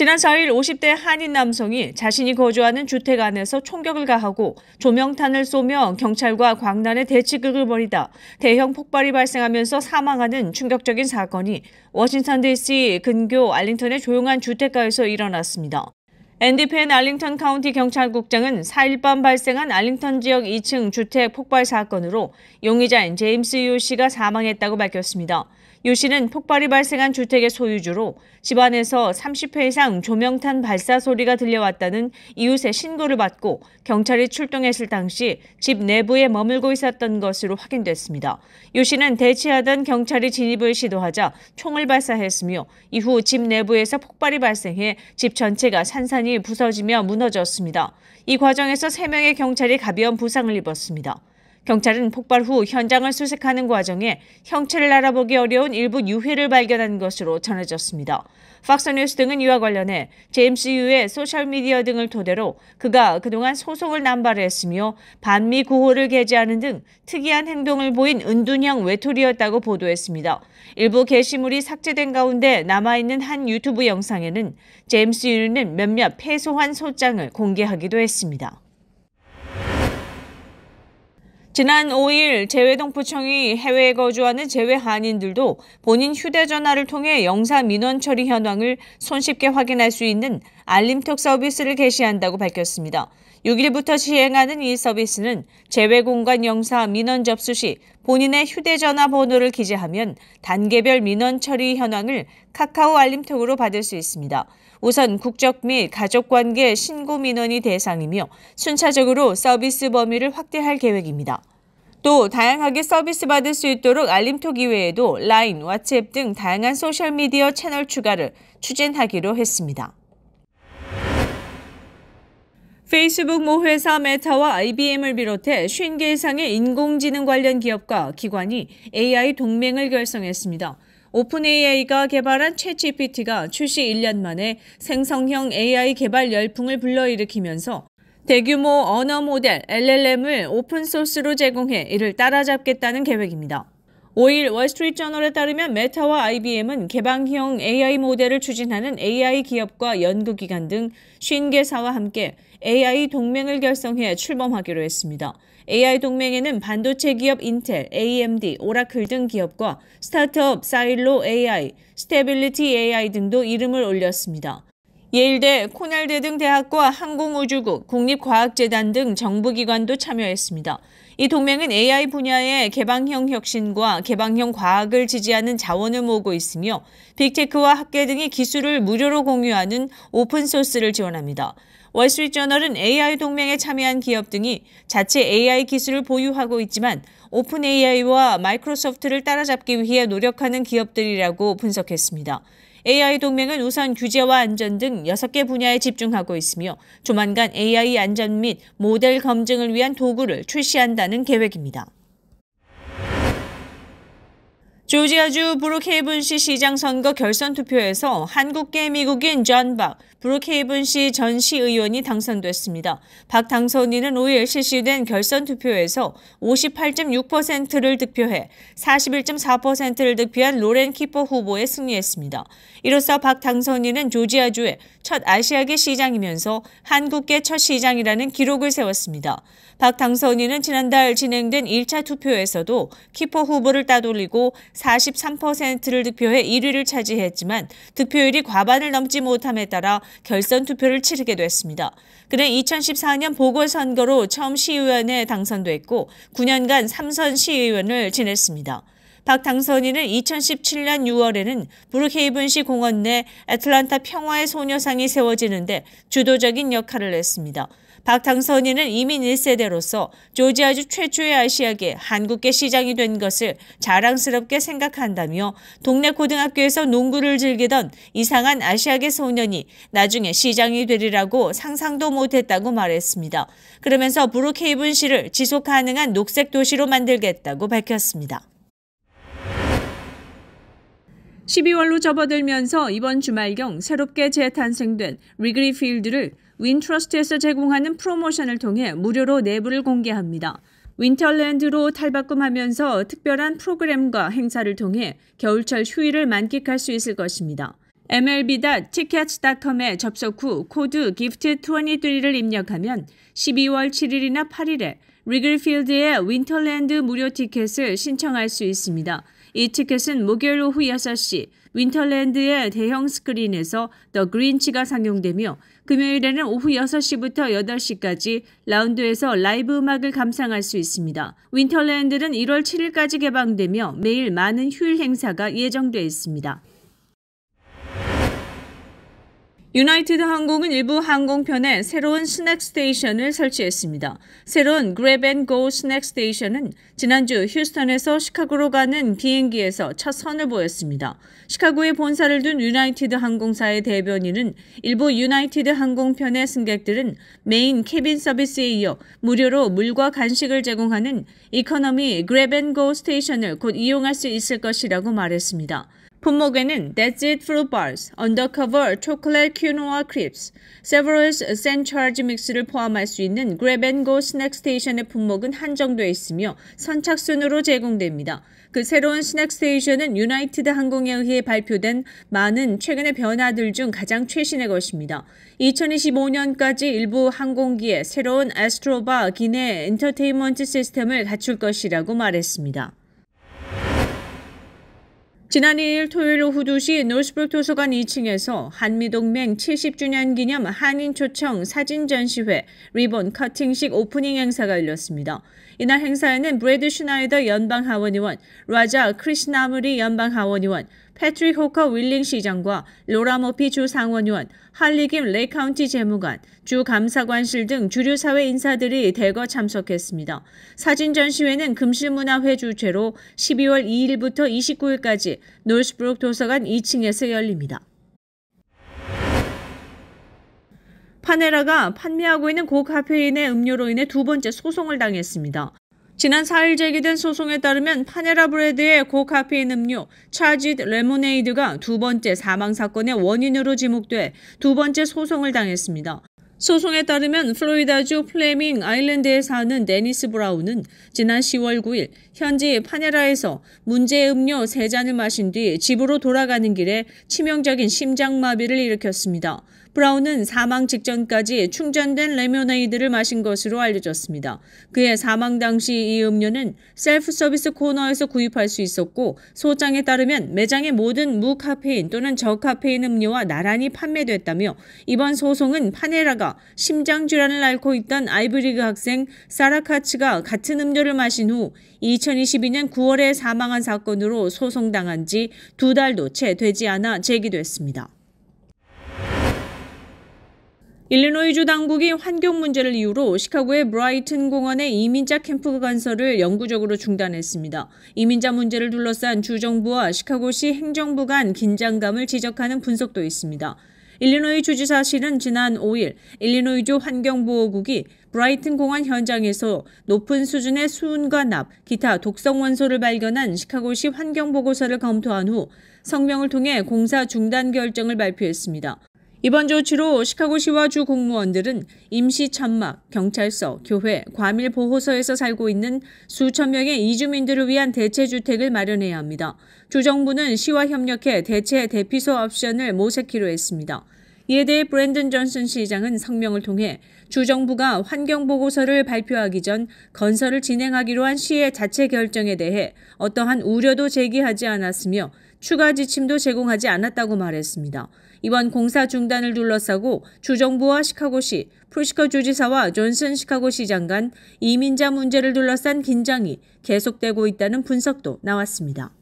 지난 4일 50대 한인 남성이 자신이 거주하는 주택 안에서 총격을 가하고 조명탄을 쏘며 경찰과 광란의 대치극을 벌이다 대형 폭발이 발생하면서 사망하는 충격적인 사건이 워싱턴 DC 근교 알링턴의 조용한 주택가에서 일어났습니다. 앤디 펜 알링턴 카운티 경찰국장은 4일 밤 발생한 알링턴 지역 2층 주택 폭발 사건으로 용의자인 제임스 유 씨가 사망했다고 밝혔습니다. 유 씨는 폭발이 발생한 주택의 소유주로 집안에서 30회 이상 조명탄 발사 소리가 들려왔다는 이웃의 신고를 받고 경찰이 출동했을 당시 집 내부에 머물고 있었던 것으로 확인됐습니다. 유 씨는 대치하던 경찰이 진입을 시도하자 총을 발사했으며 이후 집 내부에서 폭발이 발생해 집 전체가 산산이 부서지며 무너졌습니다. 이 과정에서 3명의 경찰이 가벼운 부상을 입었습니다. 경찰은 폭발 후 현장을 수색하는 과정에 형체를 알아보기 어려운 일부 유해를 발견한 것으로 전해졌습니다. 박스뉴스 등은 이와 관련해 제임스 유의 소셜미디어 등을 토대로 그가 그동안 소송을 남발했으며 반미 구호를 게재하는 등 특이한 행동을 보인 은둔형 외톨이였다고 보도했습니다. 일부 게시물이 삭제된 가운데 남아있는 한 유튜브 영상에는 제임스 유는 몇몇 패소한 소장을 공개하기도 했습니다. 지난 5일 재외동포청이 해외에 거주하는 재외 한인들도 본인 휴대전화를 통해 영사 민원 처리 현황을 손쉽게 확인할 수 있는 알림톡 서비스를 개시한다고 밝혔습니다. 6일부터 시행하는 이 서비스는 재외공관 영사 민원 접수 시 본인의 휴대전화 번호를 기재하면 단계별 민원 처리 현황을 카카오 알림톡으로 받을 수 있습니다. 우선 국적 및 가족관계 신고 민원이 대상이며 순차적으로 서비스 범위를 확대할 계획입니다. 또 다양하게 서비스 받을 수 있도록 알림톡 이외에도 라인, 왓츠앱 등 다양한 소셜미디어 채널 추가를 추진하기로 했습니다. 페이스북 모회사 메타와 IBM을 비롯해 50개 이상의 인공지능 관련 기업과 기관이 AI 동맹을 결성했습니다. 오픈AI가 개발한 챗GPT가 출시 1년 만에 생성형 AI 개발 열풍을 불러일으키면서 대규모 언어 모델 LLM을 오픈소스로 제공해 이를 따라잡겠다는 계획입니다. 5일 월스트리트저널에 따르면 메타와 IBM은 개방형 AI 모델을 추진하는 AI 기업과 연구기관 등 50개사와 함께 AI 동맹을 결성해 출범하기로 했습니다. AI 동맹에는 반도체 기업 인텔, AMD, 오라클 등 기업과 스타트업 사일로 AI, 스테빌리티 AI 등도 이름을 올렸습니다. 예일대, 코넬대 등 대학과 항공우주국, 국립과학재단 등 정부기관도 참여했습니다. 이 동맹은 AI 분야의 개방형 혁신과 개방형 과학을 지지하는 자원을 모으고 있으며 빅테크와 학계 등이 기술을 무료로 공유하는 오픈소스를 지원합니다. 월스트리트저널은 AI 동맹에 참여한 기업 등이 자체 AI 기술을 보유하고 있지만 오픈 AI와 마이크로소프트를 따라잡기 위해 노력하는 기업들이라고 분석했습니다. AI 동맹은 우선 규제와 안전 등 6개 분야에 집중하고 있으며 조만간 AI 안전 및 모델 검증을 위한 도구를 출시한다는 계획입니다. 조지아주 브룩케이븐시 시장 선거 결선 투표에서 한국계 미국인 존 박, 브룩케이븐시전 시의원이 당선됐습니다. 박 당선인은 5일 실시된 결선 투표에서 58.6%를 득표해 41.4%를 득표한 로렌 키퍼 후보에 승리했습니다. 이로써 박 당선인은 조지아주의 첫 아시아계 시장이면서 한국계 첫 시장이라는 기록을 세웠습니다. 박 당선인은 지난달 진행된 1차 투표에서도 키퍼 후보를 따돌리고 43%를 득표해 1위를 차지했지만 득표율이 과반을 넘지 못함에 따라 결선 투표를 치르게 됐습니다. 그는 2014년 보궐선거로 처음 시의원에 당선됐고 9년간 삼선 시의원을 지냈습니다. 박 당선인은 2017년 6월에는 브루케이븐시 공원 내 애틀란타 평화의 소녀상이 세워지는데 주도적인 역할을 했습니다. 박 당선인은 이민 1세대로서 조지아주 최초의 아시아계 한국계 시장이 된 것을 자랑스럽게 생각한다며 동네 고등학교에서 농구를 즐기던 이상한 아시아계 소년이 나중에 시장이 되리라고 상상도 못했다고 말했습니다. 그러면서 브루케이븐시를 지속 가능한 녹색 도시로 만들겠다고 밝혔습니다. 12월로 접어들면서 이번 주말경 새롭게 재탄생된 리그리 필드를 윈트러스트에서 제공하는 프로모션을 통해 무료로 내부를 공개합니다. 윈터랜드로 탈바꿈하면서 특별한 프로그램과 행사를 통해 겨울철 휴일을 만끽할 수 있을 것입니다. MLB.tickets.com에 접속 후 코드 gift23를 입력하면 12월 7일이나 8일에 리글필드의 윈터랜드 무료 티켓을 신청할 수 있습니다. 이 티켓은 목요일 오후 6시 윈터랜드의 대형 스크린에서 더 그린치가 상영되며 금요일에는 오후 6시부터 8시까지 라운드에서 라이브 음악을 감상할 수 있습니다. 윈터랜드는 1월 7일까지 개방되며 매일 많은 휴일 행사가 예정되어 있습니다. 유나이티드 항공은 일부 항공편에 새로운 스낵 스테이션을 설치했습니다. 새로운 그 r a 고 a 스낵 스테이션은 지난주 휴스턴에서 시카고로 가는 비행기에서 첫 선을 보였습니다. 시카고에 본사를 둔 유나이티드 항공사의 대변인은 일부 유나이티드 항공편의 승객들은 메인 캐빈 서비스에 이어 무료로 물과 간식을 제공하는 이코노미 그 r a 고 a 스테이션을 곧 이용할 수 있을 것이라고 말했습니다. 품목에는 That's It Fruit Bars, Undercover Chocolate Quinoa c r i p s Severus a s e n t Charge Mix를 포함할 수 있는 Grab and Go Snack s t a t i o n 의 품목은 한정되어 있으며 선착순으로 제공됩니다. 그 새로운 스낵 스테이션은 유나이티드 항공에 의해 발표된 많은 최근의 변화들 중 가장 최신의 것입니다. 2025년까지 일부 항공기에 새로운 에스트로바 기내 엔터테인먼트 시스템을 갖출 것이라고 말했습니다. 지난 2일 토요일 오후 2시 노스브룩 도서관 2층에서 한미동맹 70주년 기념 한인초청 사진 전시회 리본 커팅식 오프닝 행사가 열렸습니다. 이날 행사에는 브래드 슈나이더 연방하원의원, 라자 크리스나무리 연방하원의원, 패트릭 호커 윌링 시장과 로라 모피주 상원의원, 할리김 레이카운티 재무관, 주 감사관실 등 주류사회 인사들이 대거 참석했습니다. 사진 전시회는 금실문화회 주최로 12월 2일부터 29일까지 노스브룩 도서관 2층에서 열립니다. 파네라가 판매하고 있는 고카페인의 음료로 인해 두 번째 소송을 당했습니다. 지난 4일 제기된 소송에 따르면 파네라 브레드의 고카페인 음료 차짓 레모네이드가 두 번째 사망 사건의 원인으로 지목돼 두 번째 소송을 당했습니다. 소송에 따르면 플로리다주 플레밍 아일랜드에 사는 데니스 브라운은 지난 10월 9일 현지 파네라에서 문제 의 음료 3잔을 마신 뒤 집으로 돌아가는 길에 치명적인 심장마비를 일으켰습니다. 브라운은 사망 직전까지 충전된 레모네이드를 마신 것으로 알려졌습니다. 그의 사망 당시 이 음료는 셀프 서비스 코너에서 구입할 수 있었고 소장에 따르면 매장의 모든 무카페인 또는 저카페인 음료와 나란히 판매됐다며 이번 소송은 파네라가 심장 질환을 앓고 있던 아이브리그 학생 사라카츠가 같은 음료를 마신 후 2022년 9월에 사망한 사건으로 소송당한 지 두 달도 채 되지 않아 제기됐습니다. 일리노이주 당국이 환경 문제를 이유로 시카고의 브라이튼 공원의 이민자 캠프 건설을 영구적으로 중단했습니다. 이민자 문제를 둘러싼 주정부와 시카고시 행정부 간 긴장감을 지적하는 분석도 있습니다. 일리노이 주지사실은 지난 5일 일리노이주 환경보호국이 브라이튼 공원 현장에서 높은 수준의 수은과 납, 기타 독성 원소를 발견한 시카고시 환경보고서를 검토한 후 성명을 통해 공사 중단 결정을 발표했습니다. 이번 조치로 시카고시와 주 공무원들은 임시 천막, 경찰서, 교회, 과밀보호소에서 살고 있는 수천 명의 이주민들을 위한 대체 주택을 마련해야 합니다. 주 정부는 시와 협력해 대체 대피소 옵션을 모색기로 했습니다. 이에 대해 브랜든 존슨 시장은 성명을 통해 주 정부가 환경 보고서를 발표하기 전 건설을 진행하기로 한 시의 자체 결정에 대해 어떠한 우려도 제기하지 않았으며 추가 지침도 제공하지 않았다고 말했습니다. 이번 공사 중단을 둘러싸고 주정부와 시카고시, 프루시커 주지사와 존슨 시카고시 장간 이민자 문제를 둘러싼 긴장이 계속되고 있다는 분석도 나왔습니다.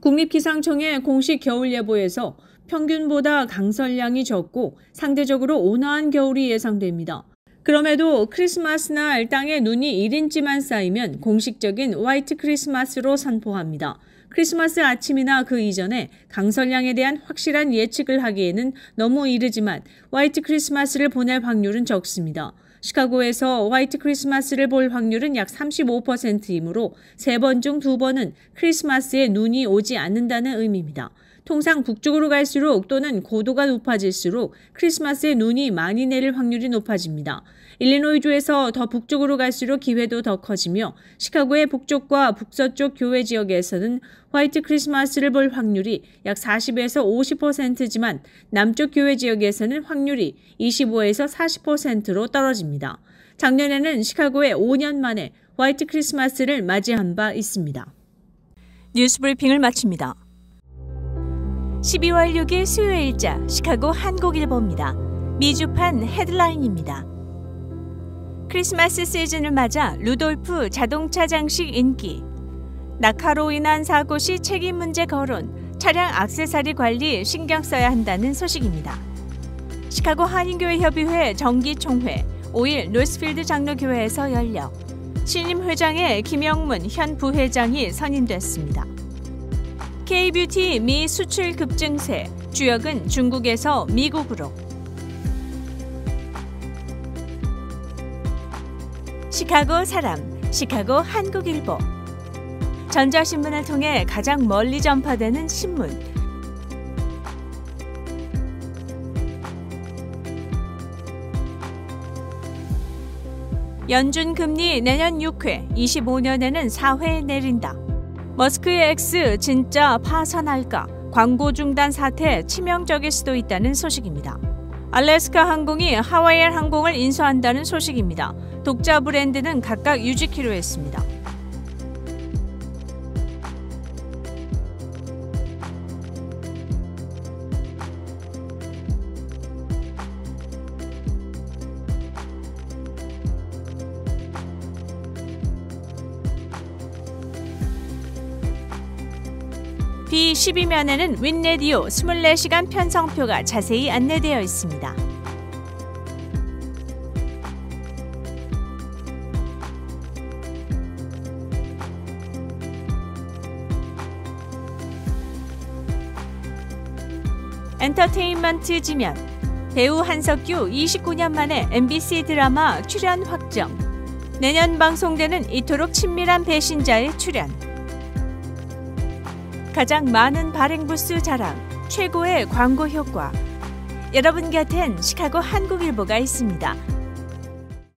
국립기상청의 공식 겨울예보에서 평균보다 강설량이 적고 상대적으로 온화한 겨울이 예상됩니다. 그럼에도 크리스마스 날 땅에 눈이 1인치만 쌓이면 공식적인 화이트 크리스마스로 선포합니다. 크리스마스 아침이나 그 이전에 강설량에 대한 확실한 예측을 하기에는 너무 이르지만 화이트 크리스마스를 보낼 확률은 적습니다. 시카고에서 화이트 크리스마스를 볼 확률은 약 35%이므로 세 번 중 두번은 크리스마스에 눈이 오지 않는다는 의미입니다. 통상 북쪽으로 갈수록 또는 고도가 높아질수록 크리스마스에 눈이 많이 내릴 확률이 높아집니다. 일리노이주에서 더 북쪽으로 갈수록 기회도 더 커지며 시카고의 북쪽과 북서쪽 교외 지역에서는 화이트 크리스마스를 볼 확률이 약 40에서 50%지만 남쪽 교외 지역에서는 확률이 25에서 40%로 떨어집니다. 작년에는 시카고에 5년 만에 화이트 크리스마스를 맞이한 바 있습니다. 뉴스 브리핑을 마칩니다. 12월 6일 수요일자 시카고 한국일보입니다. 미주판 헤드라인입니다. 크리스마스 시즌을 맞아 루돌프 자동차 장식 인기 낙하로 인한 사고 시 책임 문제 거론, 차량 악세사리 관리 신경 써야 한다는 소식입니다. 시카고 한인교회 협의회 정기총회 5일 노스필드 장로교회에서 열려 신임 회장에 김영문 현 부회장이 선임됐습니다. K뷰티 미 수출 급증세, 주역은 중국에서 미국으로. 시카고 사람, 시카고 한국일보. 전자신문을 통해 가장 멀리 전파되는 신문. 연준 금리 내년 6회, 25년에는 4회 내린다. 머스크의 X 진짜 파산할까? 광고 중단 사태 치명적일 수도 있다는 소식입니다. 알래스카 항공이 하와이안 항공을 인수한다는 소식입니다. 독자 브랜드는 각각 유지키로 했습니다. B12면에는 윈레디오 24시간 편성표가 자세히 안내되어 있습니다. 엔터테인먼트 지면 배우 한석규 29년 만에 MBC 드라마 출연 확정 내년 방송되는 이토록 친밀한 배신자의 출연 가장 많은 발행 부수 자랑, 최고의 광고 효과. 여러분 곁엔 시카고 한국일보가 있습니다.